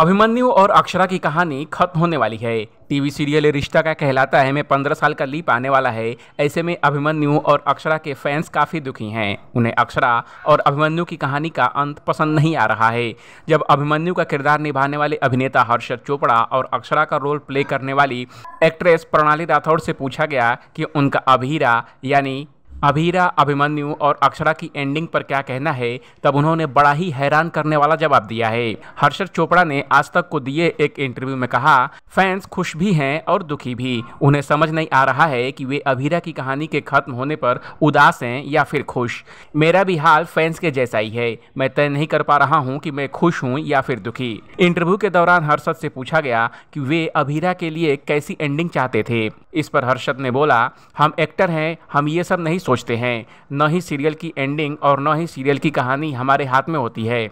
अभिमन्यु और अक्षरा की कहानी खत्म होने वाली है टीवी सीरियल रिश्ता का कहलाता है मैं पंद्रह साल का लीप आने वाला है ऐसे में अभिमन्यु और अक्षरा के फैंस काफ़ी दुखी हैं उन्हें अक्षरा और अभिमन्यु की कहानी का अंत पसंद नहीं आ रहा है जब अभिमन्यु का किरदार निभाने वाले अभिनेता हर्षद चोपड़ा और अक्षरा का रोल प्ले करने वाली एक्ट्रेस प्रणाली राठौड़ से पूछा गया कि उनका अभीरा यानी अभीरा अभिमन्यु और अक्षरा की एंडिंग पर क्या कहना है तब उन्होंने बड़ा ही हैरान करने वाला जवाब दिया है हर्षद चोपड़ा ने आज तक को दिए एक इंटरव्यू में कहा फैंस खुश भी हैं और दुखी भी उन्हें समझ नहीं आ रहा है कि वे अभीरा की कहानी के खत्म होने पर उदास हैं या फिर खुश मेरा भी हाल फैंस के जैसा ही है मैं तय नहीं कर पा रहा हूँ कि मैं खुश हूँ या फिर दुखी इंटरव्यू के दौरान हर्षद से पूछा गया कि वे अभीरा के लिए कैसी एंडिंग चाहते थे इस पर हर्षद ने बोला हम एक्टर हैं हम ये सब नहीं सोचते हैं न ही सीरियल की एंडिंग और न ही सीरियल की कहानी हमारे हाथ में होती है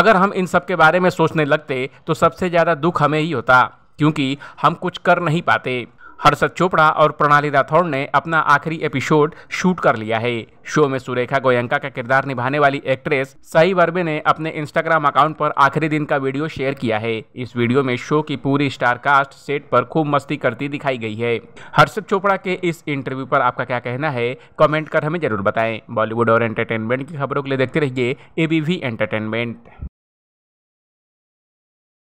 अगर हम इन सब के बारे में सोचने लगते तो सबसे ज़्यादा दुख हमें ही होता क्योंकि हम कुछ कर नहीं पाते हर्षद चोपड़ा और प्रणाली राठौड़ ने अपना आखिरी एपिसोड शूट कर लिया है शो में सुरेखा गोयंका का किरदार निभाने वाली एक्ट्रेस सही वर्बे ने अपने इंस्टाग्राम अकाउंट पर आखिरी दिन का वीडियो शेयर किया है इस वीडियो में शो की पूरी स्टार कास्ट सेट पर खूब मस्ती करती दिखाई गई है हर्षद चोपड़ा के इस इंटरव्यू पर आपका क्या कहना है कमेंट कर हमें जरूर बताएं बॉलीवुड और एंटरटेनमेंट की खबरों के लिए देखते रहिए एबीवी एंटरटेनमेंट